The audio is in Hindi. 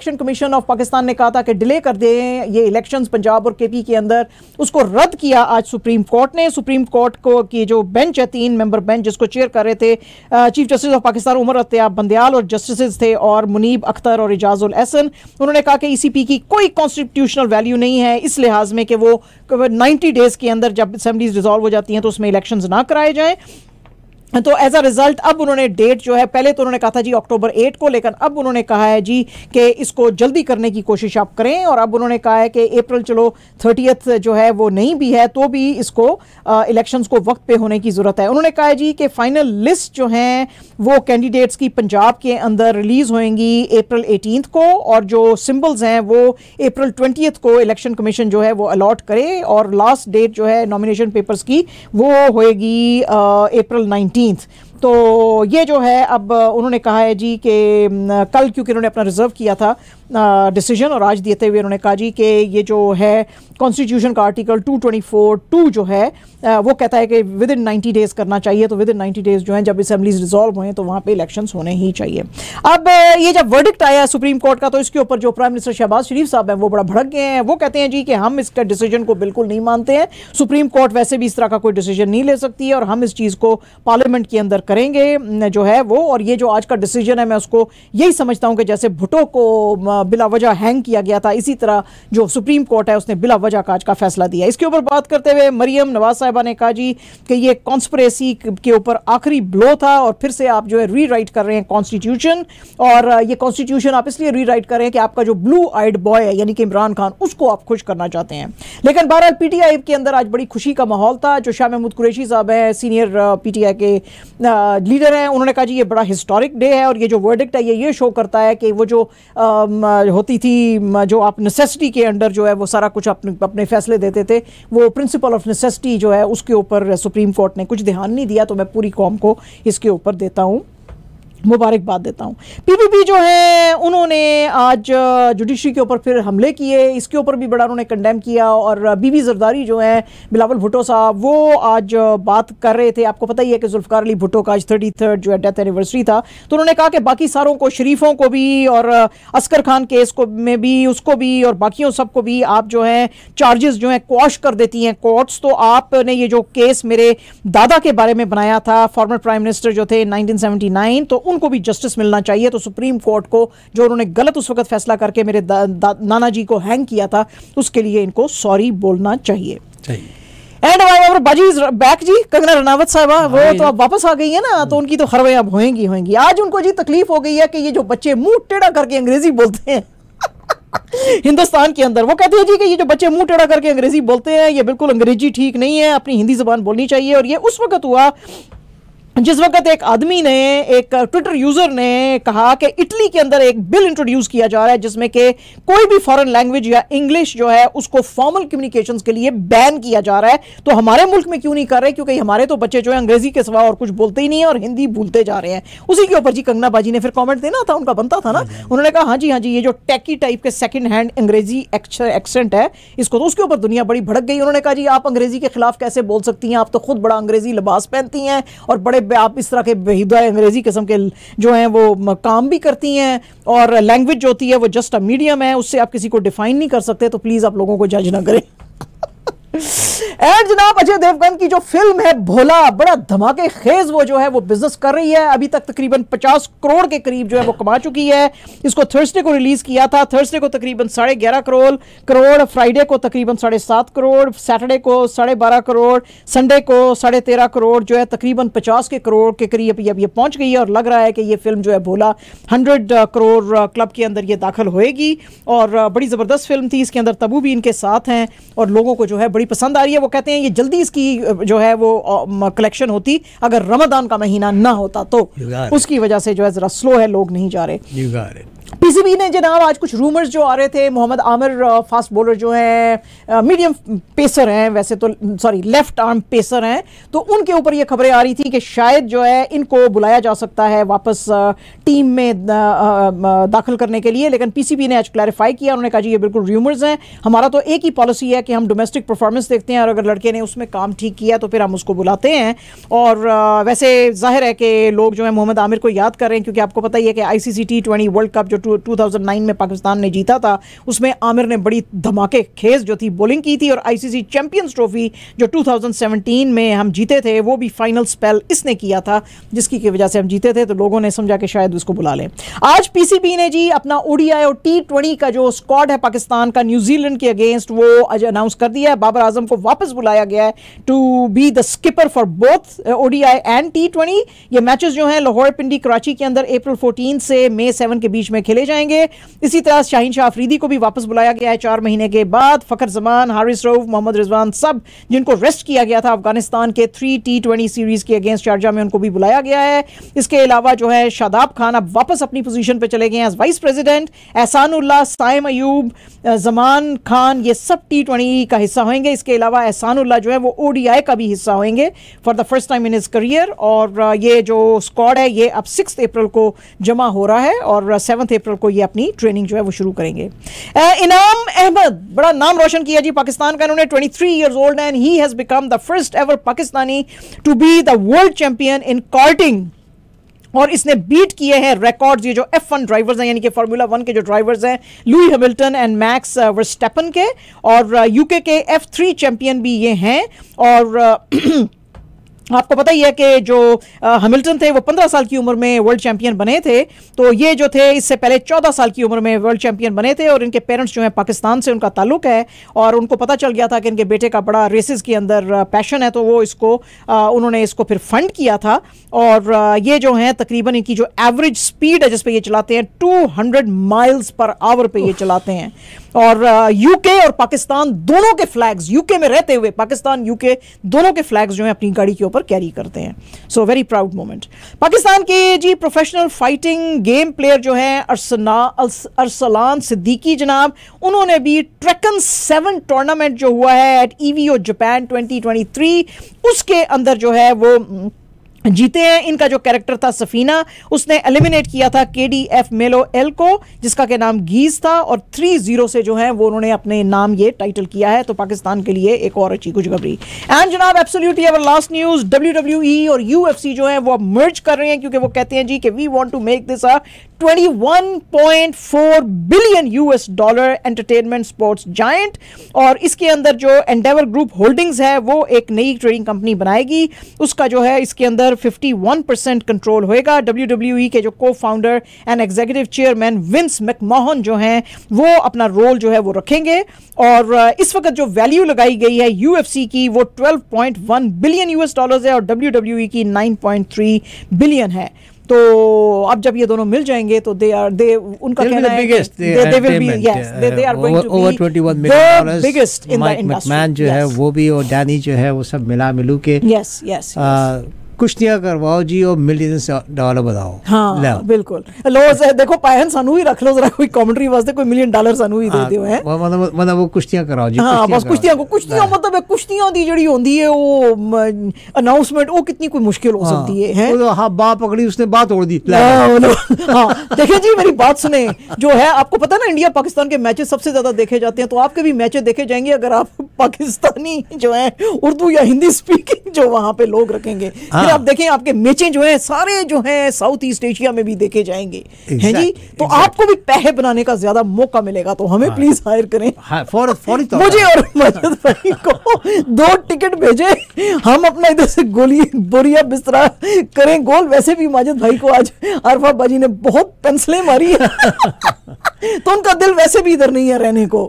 इलेक्शन कमीशन ऑफ पाकिस्तान ने कहा था कि डिले कर दें ये इलेक्शंस पंजाब और केपी के अंदर उसको रद्द किया आज सुप्रीम कोर्ट ने सुप्रीम कोर्ट को की जो बेंच है तीन मेंबर बेंच जिसको चेयर कर रहे थे chief justice of Pakistan Umar Ata Bandial और जस्टिस थे और मुनीब अख्तर और एजाज उल एहसन उन्होंने कहा कि ई e की कोई कॉन्स्टिट्यूशनल वैल्यू नहीं है इस लिहाज में कि वो नाइन्टी डेज के अंदर जब असम्बलीज रिजॉल्व हो जाती हैं तो उसमें इलेक्शन ना कराए जाएँ तो एज अ रिजल्ट अब उन्होंने डेट जो है पहले तो उन्होंने कहा था जी अक्टूबर एट को लेकिन अब उन्होंने कहा है जी कि इसको जल्दी करने की कोशिश आप करें और अब उन्होंने कहा है कि अप्रैल चलो थर्टियथ जो है वो नहीं भी है तो भी इसको इलेक्शंस को वक्त पे होने की ज़रूरत है उन्होंने कहा है जी कि फाइनल लिस्ट जो हैं वो कैंडिडेट्स की पंजाब के अंदर रिलीज़ होएंगी अप्रैल एटीनथ को और जो सिम्बल्स हैं वो अप्रैल ट्वेंटियथ को इलेक्शन कमीशन जो है वो अलॉट करे और लास्ट डेट जो है नॉमिनेशन पेपर्स की वो होएगी अप्रैल नाइनटीन एटीनथ तो ये जो है अब उन्होंने कहा है जी कि कल क्योंकि उन्होंने अपना रिजर्व किया था डिसीजन और आज देते हुए उन्होंने कहा जी कि ये जो है कॉन्स्टिट्यूशन का आर्टिकल 224 टू जो है वो कहता है कि विद इन नाइन्टी डेज़ करना चाहिए तो विद इन नाइन्टी डेज़ जो है जब असम्बलीज रिजॉल्व हुए तो वहाँ पे इलेक्शन होने ही चाहिए अब ये जब वर्डिक्ट आया सुप्रीम कोर्ट का तो इसके ऊपर जो प्राइम मिनिस्टर शहबाज शरीफ साहब हैं वो बड़ा भड़क गए हैं वो कहते हैं जी कि हम इसका डिसीजन को बिल्कुल नहीं मानते हैं सुप्रीम कोर्ट वैसे भी इस तरह का कोई डिसीजन नहीं ले सकती है और हम इस चीज़ को पार्लियामेंट के अंदर करेंगे जो है वो और ये जो आज का डिसीजन है मैं उसको यही समझता हूँ कि जैसे भुटो को बिला वजह हैंग किया गया था इसी तरह जो सुप्रीम कोर्ट है उसने बिला वजह काज का फैसला दिया इसके ऊपर बात करते हुए मरियम नवाज साहिबा ने कहा जी कि ये कॉन्स्परेसी के ऊपर आखिरी ब्लो था और फिर से आप जो है री कर रहे हैं कॉन्स्टिट्यूशन और ये कॉन्स्टिट्यूशन आप इसलिए री कर रहे हैं कि आपका जो ब्लू आइड बॉय है यानी कि इमरान खान उसको आप खुश करना चाहते हैं लेकिन बहरहाल पी के अंदर आज बड़ी खुशी का माहौल था जो शाह महमूद कुरेशी साहब हैं सीनियर पीटीआई के लीडर हैं उन्होंने कहा जी ये बड़ा हिस्टोरिक डे है और ये जो वर्डिक्ट है ये ये शो करता है कि वो जो आ, होती थी जो आप नेसेसिटी के अंडर जो है वो सारा कुछ अपने अपने फैसले देते थे वो प्रिंसिपल ऑफ नेसेसिटी जो है उसके ऊपर सुप्रीम कोर्ट ने कुछ ध्यान नहीं दिया तो मैं पूरी कॉम को इसके ऊपर देता हूँ मुबारकबाद देता हूँ पीपीपी जो है उन्होंने आज जुडिशरी के ऊपर फिर हमले किए इसके ऊपर भी बड़ा उन्होंने कंडेम किया और बीबी जरदारी जो हैं बिलावल भुटो साहब वो आज बात कर रहे थे आपको पता ही है कि जुल्फकार अली भुट्टो का आज थर्टी थर्ड जो है डेथ एनिवर्सरी था तो उन्होंने कहा कि बाकी सारों को शरीफों को भी और असकर खान केस को में भी उसको भी और बाकियों सबको भी आप जो हैं चार्जेस जो हैं क्वाश कर देती हैं कोर्ट्स तो आपने ये जो केस मेरे दादा के बारे में बनाया था फॉर्मर प्राइम मिनिस्टर जो थे नाइनटीन तो उनको भी जस्टिस मिलना चाहिए तो सुप्रीम कोर्ट को जो उन्होंने गलत उस वक्त फैसला करके मेरे नाना जी को हैंग किया था उसके लिए इनको सॉरी बोलना चाहिए एंड बजीज बैक जी कंगना रनावत साहबा हाँ, वो हाँ, तो अब वापस आ गई है ना तो उनकी तो हरवें अब होएंगी होएंगी आज उनको जी तकलीफ हो गई है कि ये जो बच्चे मुंह टेढ़ा करके अंग्रेजी बोलते हैं हिंदुस्तान के अंदर वो कहते हैं जी कि ये जो बच्चे मुंह टेढ़ा करके अंग्रेजी बोलते हैं ये बिल्कुल अंग्रेजी ठीक नहीं है अपनी हिंदी जबान बोलनी चाहिए और ये उस वक्त हुआ जिस वक्त एक आदमी ने एक ट्विटर यूज़र ने कहा कि इटली के अंदर एक बिल इंट्रोड्यूस किया जा रहा है जिसमें कि कोई भी फॉरेन लैंग्वेज या इंग्लिश जो है उसको फॉर्मल कम्युनिकेशन के लिए बैन किया जा रहा है तो हमारे मुल्क में क्यों नहीं कर रहे क्योंकि हमारे तो बच्चे जो है अंग्रेजी के सवा और कुछ बोलते ही नहीं है और हिंदी भूलते जा रहे हैं उसी के ऊपर जी कंगना बाजी ने फिर कॉमेंट देना था उनका बनता था ना उन्होंने कहा हाँ जी हाँ जी ये जो टैकी टाइप के सेकेंड हैंड अंग्रेजी एक्सेंट है इसको तो उसके ऊपर दुनिया बड़ी भड़क गई उन्होंने कहा जी आप अंग्रेजी के खिलाफ कैसे बोल सकती हैं आप तो खुद बड़ा अंग्रेजी लिबास पहनती हैं और बड़े आप इस तरह के बेहदा अंग्रेजी किस्म के जो हैं वो काम भी करती हैं और लैंग्वेज जो होती है वो जस्ट अ मीडियम है उससे आप किसी को डिफाइन नहीं कर सकते तो प्लीज़ आप लोगों को जज ना करें एंड जनाब अजय देवगन की जो फिल्म है भोला बड़ा धमाके खेज वो जो है वो बिजनेस कर रही है अभी तक तकरीबन 50 करोड़ के करीब जो है वो कमा चुकी है इसको थर्सडे को रिलीज किया था थर्सडे को तकरीबन साढ़े ग्यारह करोड़ करोड़ फ्राइडे को तकरीबन साढ़े सात करोड़ सैटरडे को साढ़े बारह करोड़ संडे को साढ़े तेरह करोड़ जो है तकरीबन पचास के करोड़ के करीब अब ये पहुंच गई है और लग रहा है कि ये फिल्म जो है Bhola hundred uh, crore club uh, के अंदर ये दाखिल होएगी और uh, बड़ी ज़बरदस्त फिल्म थी इसके अंदर तबू भी इनके साथ हैं और लोगों को जो है बड़ी पसंद आ रही है वो कहते हैं ये जल्दी इसकी जो है वो कलेक्शन होती अगर रमदान का महीना ना होता तो उसकी वजह से जो है ज़रा स्लो है लोग नहीं जा रहे पीसीबी ने जनाब आज कुछ रूमर्स जो आ रहे थे मोहम्मद आमिर फास्ट बॉलर जो हैं मीडियम पेसर हैं वैसे तो सॉरी लेफ्ट आर्म पेसर हैं तो उनके ऊपर ये खबरें आ रही थी कि शायद जो है इनको बुलाया जा सकता है वापस टीम में दाखिल करने के लिए लेकिन पीसीबी ने आज क्लैरिफाई किया उन्होंने कहा जी ये बिल्कुल रूमर्स हैं हमारा तो एक ही पॉलिसी है कि हम डोमेस्टिक परफॉर्मेंस देखते हैं और अगर लड़के ने उसमें काम ठीक किया तो फिर हम उसको बुलाते हैं और वैसे जाहिर है कि लोग जो है मोहम्मद आमिर को याद कर रहे हैं क्योंकि आपको पता ही है कि आई सी वर्ल्ड कप जो जो 2009 में पाकिस्तान ने जीता था उसमें आमिर ने बड़ी धमाके खेज जो थी बॉलिंग की थी और आईसीसी चैंपियंस ट्रॉफी जो 2017 में हम जीते थे वो भी फाइनल स्पेल इसने किया था जिसकी की वजह से हम जीते थे तो लोगों ने समझा कि शायद उसको बुला लें आज पीसीबी ने जी अपना ओडीआई और टी का जो स्क्वाड है पाकिस्तान का न्यूजीलैंड के अगेंस्ट वो आज अनाउंस कर दिया है बाबर आजम को वापस बुलाया गया है to be the skipper for both ODI and T ये मैचेस जो हैं लाहौर पिंडी कराची के अंदर अप्रैल 14 से मई 7 के बीच में खेले जाएंगे इसी तरह शाहिन शाह अफरीदी को भी वापस बुलाया गया है चार महीने के बाद फखर जमान हारिस रऊफ मोहम्मद रिजवान सब जिनको रेस्ट किया गया था अफगानिस्तान के थ्री टी ट्वेंटी सीरीज के अगेंस्ट शारजा में उनको भी बुलाया गया है इसके अलावा जो है शादाब खान अब वापस अपनी पोजिशन पर चले गए हैं वाइस प्रेजिडेंट एहसान उल्ला साइम अयूब जमान खान ये सब टी ट्वेंटी का हिस्सा होंगे इसके अलावा एहसान उल्ला जो है वो ओडीआई का भी हिस्सा होंगे for the first time in his career और ये जो स्कॉड है ये अब सिक्स अप्रैल को जमा हो रहा है और सेवन्थ अप्रैल को ये अपनी ट्रेनिंग जो है वो शुरू करेंगे इनाम अहमद बड़ा नाम रोशन किया जी पाकिस्तान का इन्होंने 23 three years old and he has become the first ever Pakistani to be the world champion in karting और इसने बीट किए हैं रिकॉर्ड्स ये जो एफ वन ड्राइवर्स हैं यानी कि फार्मूला वन के जो ड्राइवर्स हैं Lewis Hamilton and Max Verstappen के और यूके uh, के एफ थ्री चैंपियन भी ये हैं और uh, आपको पता ही है कि जो हमिल्टन थे वो पंद्रह साल की उम्र में वर्ल्ड चैंपियन बने थे तो ये जो थे इससे पहले चौदह साल की उम्र में वर्ल्ड चैंपियन बने थे और इनके पेरेंट्स जो हैं पाकिस्तान से उनका ताल्लुक है और उनको पता चल गया था कि इनके बेटे का बड़ा रेसिस के अंदर पैशन है तो वो इसको उन्होंने इसको फिर फंड किया था और ये जो है तकरीबन इनकी जो एवरेज स्पीड है जिसपे ये चलाते हैं टू माइल्स पर आवर पर ये चलाते हैं और यूके और पाकिस्तान दोनों के फ्लैग्स यूके में रहते हुए पाकिस्तान यूके दोनों के फ्लैग्स जो हैं अपनी गाड़ी के ऊपर कैरी करते हैं so very proud moment Pakistan के जी प्रोफेशनल फाइटिंग गेम प्लेयर जो हैं अरसना अरसलान सिद्दीकी जनाब उन्होंने भी ट्रैकन सेवन टूर्नामेंट जो हुआ है at E O Japan twenty उसके अंदर जो है वो जीते हैं इनका जो कैरेक्टर था सफीना उसने एलिमिनेट किया था के डी एफ मेलो एल को जिसका के नाम गीज था और थ्री जीरो से जो है वो उन्होंने अपने नाम ये टाइटल किया है तो पाकिस्तान के लिए एक और अच्छी खुशखबरी एंड जनाब absolutely our last news W W E और यू एफ सी जो है वो अब मर्ज कर रहे हैं क्योंकि वो कहते हैं जी कि we want to make this a 21.4 billion US dollar entertainment sports giant और इसके अंदर जो एंडेवर ग्रुप होल्डिंग्स है वो एक नई ट्रेडिंग कंपनी बनाएगी उसका जो है इसके अंदर 51 परसेंट कंट्रोल होएगा डब्ल्यू e के जो को founder and executive chairman Vince McMahon जो हैं वो अपना रोल जो है वो रखेंगे और इस वक्त जो वैल्यू लगाई गई है यू की वो ट्वेल्व बिलियन यूएस डॉलर है और डब्ल्यू e की नाइन बिलियन है तो अब जब ये दोनों मिल जाएंगे तो दे आर दे उनका कहना है biggest they will be yes they they are going to over 21 million dollars biggest in the industry man जो है वो भी और डैनी जो है वो सब मिला मिलू के यस यस uh, ਕੁਸ਼ਤੀਆਂ ਕਰਵਾਓ ਜੀ ਉਹ ਮਿਲੀਅਨ ਡਾਲਰ ਵਧਾਓ ਹਾਂ ਬਿਲਕੁਲ ਲੋ ਦੇਖੋ ਪਾਇਨ ਸਾਨੂੰ ਹੀ ਰੱਖ ਲਓ ਜ਼ਰਾ ਕੋਈ ਕਮੈਂਟਰੀ ਵਾਸਤੇ ਕੋਈ ਮਿਲੀਅਨ ਡਾਲਰ ਸਾਨੂੰ ਹੀ ਦੇ ਦਿਓ ਹੈ ਮਤਲਬ ਮਤਲਬ ਉਹ ਕੁਸ਼ਤੀਆਂ ਕਰਾਓ ਜੀ ਹਾਂ ਬਸ ਕੁਸ਼ਤੀਆਂ ਕੋ ਕੁਸ਼ਤੀਆਂ ਮਤਲਬ ਕੁਸ਼ਤੀਆਂ ਦੀ ਜਿਹੜੀ ਹੁੰਦੀ ਹੈ ਉਹ ਅਨਾਉਂਸਮੈਂਟ ਉਹ ਕਿੰਨੀ ਕੋਈ ਮੁਸ਼ਕਿਲ ਹੋ ਸਕਦੀ है हैं हाँ बा पकड़ी उसने बात तोड़ दी हाँ देखिए जी मेरी बात सुने जो है आपको पता ना इंडिया पाकिस्तान के मैचेस सबसे ज्यादा देखे जाते हैं तो आपके भी मैचेस देखे जाएंगे अगर आप पाकिस्तानी जो है उर्दू या हिंदी स्पीकिंग जो वहां पे लोग रखेंगे हाँ। फिर आप देखें आपके मेचे जो है सारे जो है साउथ ईस्ट एशिया में भी देखे जाएंगे exactly, हैं जी तो exactly. आपको भी पहे बनाने का ज्यादा मौका मिलेगा तो हमें हाँ। प्लीज हायर करें हाँ, फौर, फौर मुझे और मजद भाई को दो टिकट भेजे हम अपना इधर से गोली बोरिया बिस्तरा करें गोल वैसे भी माजिद भाई को आज अरफा बाजी ने बहुत पेंसिलें मारी तो उनका दिल वैसे भी इधर नहीं है रहने को